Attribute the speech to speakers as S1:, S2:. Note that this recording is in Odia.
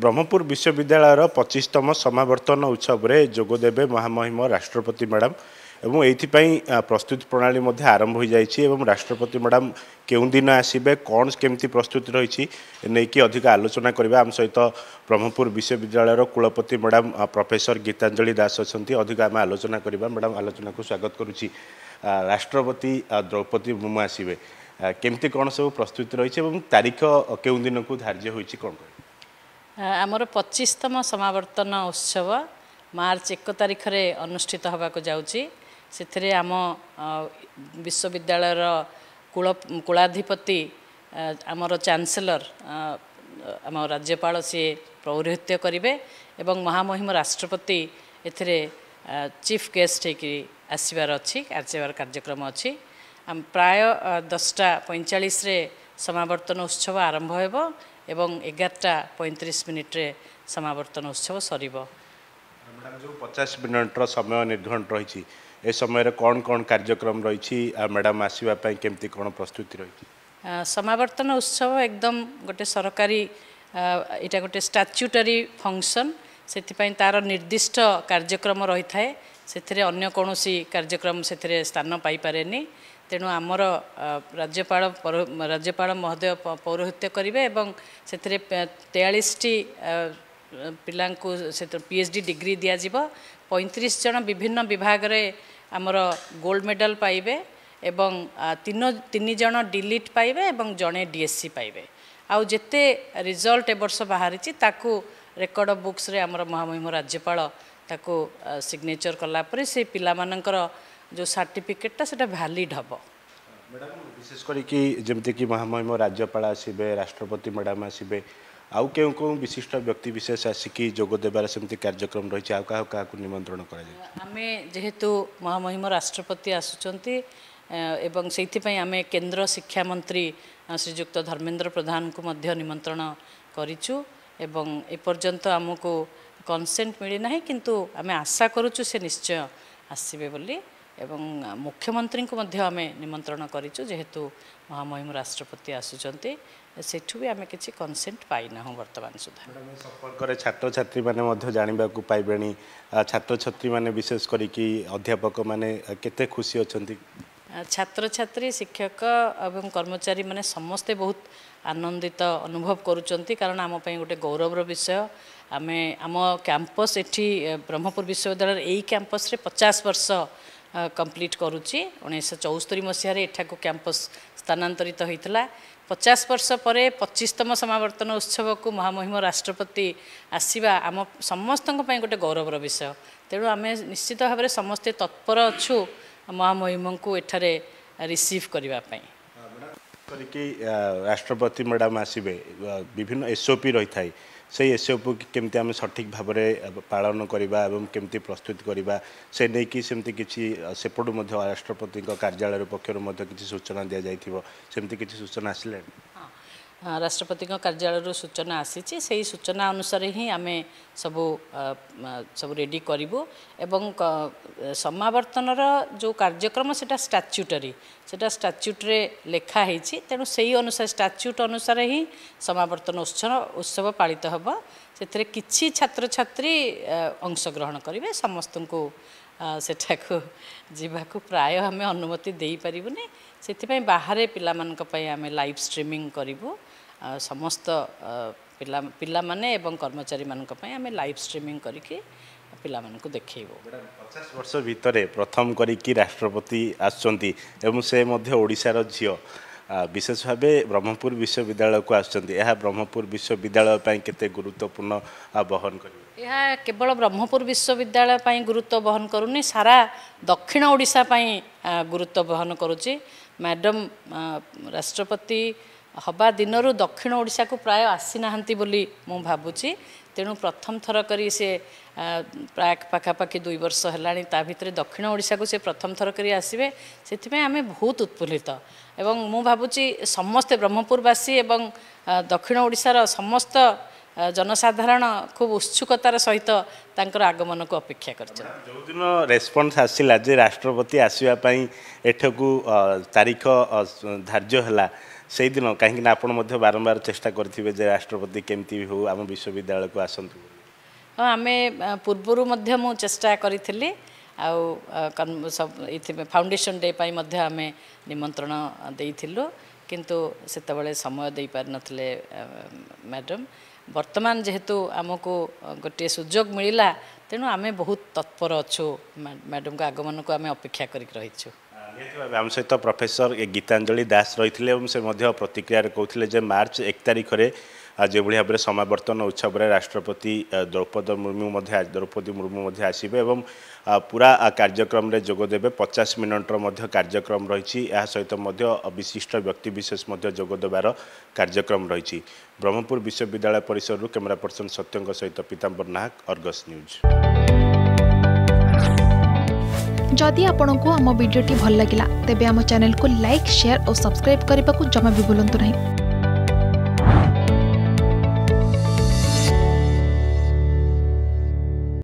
S1: ବ୍ରହ୍ମପୁର ବିଶ୍ୱବିଦ୍ୟାଳୟର ପଚିଶତମ ସମାବର୍ତ୍ତନ ଉତ୍ସବରେ ଯୋଗଦେବେ ମହାମହିମ ରାଷ୍ଟ୍ରପତି ମ୍ୟାଡ଼ାମ୍ ଏବଂ ଏଇଥିପାଇଁ ପ୍ରସ୍ତୁତି ପ୍ରଣାଳୀ ମଧ୍ୟ ଆରମ୍ଭ ହୋଇଯାଇଛି ଏବଂ ରାଷ୍ଟ୍ରପତି ମ୍ୟାଡ଼ାମ୍ କେଉଁ ଦିନ ଆସିବେ କ'ଣ କେମିତି ପ୍ରସ୍ତୁତି ରହିଛି ନେଇକି ଅଧିକ ଆଲୋଚନା କରିବା ଆମ ସହିତ ବ୍ରହ୍ମପୁର ବିଶ୍ୱବିଦ୍ୟାଳୟର କୁଳପତି ମ୍ୟାଡ଼ାମ୍ ପ୍ରଫେସର ଗୀତାଞ୍ଜଳି ଦାସ ଅଛନ୍ତି ଅଧିକ ଆମେ ଆଲୋଚନା କରିବା ମ୍ୟାଡ଼ାମ୍ ଆଲୋଚନାକୁ ସ୍ୱାଗତ କରୁଛି ରାଷ୍ଟ୍ରପତି ଦ୍ରୌପଦୀ ମୁର୍ମୁ ଆସିବେ କେମିତି କ'ଣ ସବୁ ପ୍ରସ୍ତୁତି ରହିଛି ଏବଂ ତାରିଖ କେଉଁ ଦିନକୁ ଧାର୍ଯ୍ୟ ହୋଇଛି କ'ଣ କହିବେ
S2: ଆମର ପଚିଶତମ ସମାବର୍ତ୍ତନ ଉତ୍ସବ ମାର୍ଚ୍ଚ ଏକ ତାରିଖରେ ଅନୁଷ୍ଠିତ ହେବାକୁ ଯାଉଛି ସେଥିରେ ଆମ ବିଶ୍ୱବିଦ୍ୟାଳୟର କୁଳ କୁଳାଧିପତି ଆମର ଚାନ୍ସେଲର ଆମ ରାଜ୍ୟପାଳ ସିଏ ପୌରୋହିତ୍ୟ କରିବେ ଏବଂ ମହାମହିମ ରାଷ୍ଟ୍ରପତି ଏଥିରେ ଚିଫ୍ ଗେଷ୍ଟ ହୋଇକି ଆସିବାର ଅଛି ଆସିବାର କାର୍ଯ୍ୟକ୍ରମ ଅଛି ପ୍ରାୟ ଦଶଟା ପଇଁଚାଳିଶରେ ସମାବର୍ତ୍ତନ ଉତ୍ସବ ଆରମ୍ଭ ହେବ ଏବଂ ଏଗାରଟା ପଇଁତିରିଶ ମିନିଟ୍ରେ ସମାବର୍ତ୍ତନ ଉତ୍ସବ ସରିବ ମ୍ୟାଡ଼ାମ୍
S1: ଯେଉଁ ପଚାଶ ମିନିଟ୍ର ସମୟ ନିର୍ଘଣ୍ଟ ରହିଛି ଏ ସମୟରେ କ'ଣ କ'ଣ କାର୍ଯ୍ୟକ୍ରମ ରହିଛି ଆଉ ମ୍ୟାଡ଼ାମ୍ ଆସିବା ପାଇଁ କେମିତି କ'ଣ ପ୍ରସ୍ତୁତି
S2: ରହିଛି ସମାବର୍ତ୍ତନ ଉତ୍ସବ ଏକଦମ୍ ଗୋଟେ ସରକାରୀ ଏଇଟା ଗୋଟେ ଷ୍ଟାଚ୍ୟୁଟାରୀ ଫଙ୍କସନ୍ ସେଥିପାଇଁ ତା'ର ନିର୍ଦ୍ଦିଷ୍ଟ କାର୍ଯ୍ୟକ୍ରମ ରହିଥାଏ ସେଥିରେ ଅନ୍ୟ କୌଣସି କାର୍ଯ୍ୟକ୍ରମ ସେଥିରେ ସ୍ଥାନ ପାଇପାରେନି ତେଣୁ ଆମର ରାଜ୍ୟପାଳ ରାଜ୍ୟପାଳ ମହୋଦୟ ପୌରୋହିତ୍ୟ କରିବେ ଏବଂ ସେଥିରେ ତେୟାଳିଶଟି ପିଲାଙ୍କୁ ସେଥିରେ ପି ଏଚ୍ ଡି ଡିଗ୍ରୀ ଦିଆଯିବ ପଇଁତିରିଶ ଜଣ ବିଭିନ୍ନ ବିଭାଗରେ ଆମର ଗୋଲ୍ଡ ମେଡ଼ାଲ ପାଇବେ ଏବଂ ତିନି ତିନି ଜଣ ଡିଲିଟ୍ ପାଇବେ ଏବଂ ଜଣେ ଡିଏସ୍ସି ପାଇବେ ଆଉ ଯେତେ ରିଜଲ୍ଟ ଏ ବର୍ଷ ବାହାରିଛି ତାକୁ ରେକର୍ଡ଼ ବୁକ୍ସରେ ଆମର ମହାମହିମ ରାଜ୍ୟପାଳ ତାକୁ ସିଗ୍ନେଚର୍ କଲା ପରେ ସେ ପିଲାମାନଙ୍କର जो सार्टिफिकेटा से भैलीड हम
S1: मैडम विशेष करके जमीक महामहिम राज्यपाल आसवे राष्ट्रपति मैडम आसवे आउ क्यों विशिष्ट व्यक्ति विशेष आसिकी जोगदेवार सेमती कार्यक्रम रही क्या क्या निमंत्रण
S2: करें जेहेतु महामहिम राष्ट्रपति आसुच्च ଏବଂ ସେଇଥିପାଇଁ ଆମେ କେନ୍ଦ୍ର ଶିକ୍ଷାମନ୍ତ୍ରୀ ଶ୍ରୀଯୁକ୍ତ ଧର୍ମେନ୍ଦ୍ର ପ୍ରଧାନଙ୍କୁ ମଧ୍ୟ ନିମନ୍ତ୍ରଣ କରିଛୁ ଏବଂ ଏପର୍ଯ୍ୟନ୍ତ ଆମକୁ କନସେଣ୍ଟ ମିଳିନାହିଁ କିନ୍ତୁ से निश्चय आसबे बोली এবং মুখ্যমন্ত্রীকে মধ্যে আমি নিমন্ত্রণ করেছু যেহেতু মহামহিম রাষ্ট্রপতি আসুচার সেঠু বি আমি কিছু কনসেন্ট পাই না বর্তমান সুদ্ধা সম্পর্কের
S1: ছাত্রছাত্রী মানে জাঁয়া পাইবে ছাত্রছাত্রী মানে বিশেষ করি অধ্যাপক মানে কেতে খুশি অনেক
S2: ছাত্রছাত্রী শিক্ষক এবং কর্মচারী মানে সমস্তে বহুত আনন্দিত অনুভব করুଛନ୍ତି কারণ আমি গোটে গৌরবর বিষয় আমি আম ক্যাম্পস এটি ব্রহ্মপুর বিশ্ববিদ্যালয়ের এই ক্যাম্পসে পচাশ বর্ষ କମ୍ପ୍ଲିଟ୍ କରୁଛି ଉଣେଇଶହ ଚଉସ୍ତରୀ ମସିହାରେ ଏଠାକୁ କ୍ୟାମ୍ପସ୍ ସ୍ଥାନାନ୍ତରିତ ହୋଇଥିଲା ପଚାଶ ବର୍ଷ ପରେ ପଚିଶତମ ସମାବର୍ତ୍ତନ ଉତ୍ସବକୁ ମହାମହିମ ରାଷ୍ଟ୍ରପତି ଆସିବା ଆମ ସମସ୍ତଙ୍କ ପାଇଁ ଗୋଟେ ଗୌରବର ବିଷୟ ତେଣୁ ଆମେ ନିଶ୍ଚିତ ଭାବରେ ସମସ୍ତେ ତତ୍ପର ଅଛୁ ମହାମହିମଙ୍କୁ ଏଠାରେ ରିସିଭ୍ କରିବା ପାଇଁ
S1: କରିକି ରାଷ୍ଟ୍ରପତି ମ୍ୟାଡ଼ାମ୍ ଆସିବେ ବିଭିନ୍ନ ଏସ୍ଓପି ରହିଥାଏ ସେଇ ଏସ୍ଓପି କେମିତି ଆମେ ସଠିକ୍ ଭାବରେ ପାଳନ କରିବା ଏବଂ କେମିତି ପ୍ରସ୍ତୁତ କରିବା ସେ ନେଇକି ସେମିତି କିଛି ସେପଟୁ ମଧ୍ୟ ରାଷ୍ଟ୍ରପତିଙ୍କ କାର୍ଯ୍ୟାଳୟ ପକ୍ଷରୁ ମଧ୍ୟ କିଛି ସୂଚନା ଦିଆଯାଇଥିବ ସେମିତି କିଛି ସୂଚନା ଆସିଲେ
S2: ରାଷ୍ଟ୍ରପତିଙ୍କ କାର୍ଯ୍ୟାଳୟରୁ ସୂଚନା ଆସିଛି ସେହି ସୂଚନା ଅନୁସାରେ ହିଁ ଆମେ ସବୁ ସବୁ ରେଡ଼ି କରିବୁ ଏବଂ ସମାବର୍ତ୍ତନର ଯେଉଁ କାର୍ଯ୍ୟକ୍ରମ ସେଇଟା ଷ୍ଟାଚ୍ୟୁଟରୀ ସେଇଟା ଷ୍ଟାଚ୍ୟୁଟରେ ଲେଖା ହେଇଛି ତେଣୁ ସେହି ଅନୁସାରେ ଷ୍ଟାଚ୍ୟୁଟ ଅନୁସାରେ ହିଁ ସମାବର୍ତ୍ତନ ଉତ୍ସବ ଉତ୍ସବ ପାଳିତ ହେବ ସେଥିରେ କିଛି ଛାତ୍ରଛାତ୍ରୀ ଅଂଶଗ୍ରହଣ କରିବେ ସମସ୍ତଙ୍କୁ ସେଠାକୁ ଯିବାକୁ ପ୍ରାୟ ଆମେ ଅନୁମତି ଦେଇପାରିବୁନି ସେଥିପାଇଁ ବାହାରେ ପିଲାମାନଙ୍କ ପାଇଁ ଆମେ ଲାଇଭ୍ ଷ୍ଟ୍ରିମିଂ କରିବୁ ସମସ୍ତ ପିଲା ପିଲାମାନେ ଏବଂ କର୍ମଚାରୀମାନଙ୍କ ପାଇଁ ଆମେ ଲାଇଭ୍ ଷ୍ଟ୍ରିମିଂ କରିକି ପିଲାମାନଙ୍କୁ ଦେଖାଇବୁ ପଚାଶ
S1: ବର୍ଷ ଭିତରେ ପ୍ରଥମ କରିକି ରାଷ୍ଟ୍ରପତି ଆସୁଛନ୍ତି ଏବଂ ସେ ମଧ୍ୟ ଓଡ଼ିଶାର ଝିଅ ବିଶେଷ ଭାବେ ବ୍ରହ୍ମପୁର ବିଶ୍ୱବିଦ୍ୟାଳୟକୁ ଆସୁଛନ୍ତି ଏହା ବ୍ରହ୍ମପୁର ବିଶ୍ୱବିଦ୍ୟାଳୟ ପାଇଁ କେତେ ଗୁରୁତ୍ୱପୂର୍ଣ୍ଣ ବହନ କରିବ
S2: ଏହା କେବଳ ବ୍ରହ୍ମପୁର ବିଶ୍ୱବିଦ୍ୟାଳୟ ପାଇଁ ଗୁରୁତ୍ୱ ବହନ କରୁନି ସାରା ଦକ୍ଷିଣ ଓଡ଼ିଶା ପାଇଁ ଗୁରୁତ୍ୱ ବହନ କରୁଛି ମ୍ୟାଡ଼ାମ୍ ରାଷ୍ଟ୍ରପତି ହବା ଦିନରୁ ଦକ୍ଷିଣ ଓଡ଼ିଶାକୁ ପ୍ରାୟ ଆସିନାହାନ୍ତି ବୋଲି ମୁଁ ଭାବୁଛି ତେଣୁ ପ୍ରଥମ ଥର କରି ସେ ପ୍ରାୟ ପାଖାପାଖି ଦୁଇ ବର୍ଷ ହେଲାଣି ତା ଭିତରେ ଦକ୍ଷିଣ ଓଡ଼ିଶାକୁ ସେ ପ୍ରଥମ ଥର କରି ଆସିବେ ସେଥିପାଇଁ ଆମେ ବହୁତ ଉତ୍ଫୁଲ୍ଲିତ ଏବଂ ମୁଁ ଭାବୁଛି ସମସ୍ତେ ବ୍ରହ୍ମପୁରବାସୀ ଏବଂ ଦକ୍ଷିଣ ଓଡ଼ିଶାର ସମସ୍ତ ଜନସାଧାରଣ ଖୁବ୍ ଉତ୍ସୁକତାର ସହିତ ତାଙ୍କର ଆଗମନକୁ ଅପେକ୍ଷା କରିଛନ୍ତି
S1: ଯେଉଁଦିନ ରେସ୍ପନ୍ସ ଆସିଲା ଯେ ରାଷ୍ଟ୍ରପତି ଆସିବା ପାଇଁ ଏଠାକୁ ତାରିଖ ଧାର୍ଯ୍ୟ ହେଲା ସେଇଦିନ କାହିଁକି ନା ଆପଣ ମଧ୍ୟ ବାରମ୍ବାର ଚେଷ୍ଟା କରିଥିବେ ଯେ ରାଷ୍ଟ୍ରପତି କେମିତି ହଉ ଆମ ବିଶ୍ୱବିଦ୍ୟାଳୟକୁ ଆସନ୍ତୁ
S2: ହଁ ଆମେ ପୂର୍ବରୁ ମଧ୍ୟ ମୁଁ ଚେଷ୍ଟା କରିଥିଲି ଆଉ ଏଥିପାଇଁ ଫାଉଣ୍ଡେସନ୍ ଡେ ପାଇଁ ମଧ୍ୟ ଆମେ ନିମନ୍ତ୍ରଣ ଦେଇଥିଲୁ କିନ୍ତୁ ସେତେବେଳେ ସମୟ ଦେଇପାରିନଥିଲେ ମ୍ୟାଡ଼ାମ୍ বর্তমান যেহেতু আমাকে গোটিয়ে সুযোগ মিলা তেমন আমি বহুত তৎপর অছু ম্যাডম আগমনক আমি অপেক্ষা করি রয়েছু
S1: আম সহ প্রফেসর গীতাঞ্জলি দাস রয়েছে এবং সে প্রতিক্রিয়ার কৌলে যে মার্চ এক তারিখে যেভাবে ভাবে সমাবর্তন উৎসবের রাষ্ট্রপতি দ্রৌপদী মুর্মু দ্রৌপদী মুর্মু আসবে এবং পুরা কার্যক্রমে যোগ দেবে পচাশ মিনিটর মধ্যে কার্যক্রম রয়েছে এর সহিত বিশিষ্ট ব্যক্তিবিশেষ মধ্যে যোগ দেবার কার্যক্রম রয়েছে ব্রহ্মপুর বিশ্ববিদ্যালয় পরিসরু ক্যামেরা পর্সন সত্যঙ্ক সহ পিতাম্বর নাহক অর্গস নিউজ যদি আপনার को आम भिडी भल लगा तेब आम चेल्क लाइक सेयार और सब्सक्राइब करने को
S2: जमा भी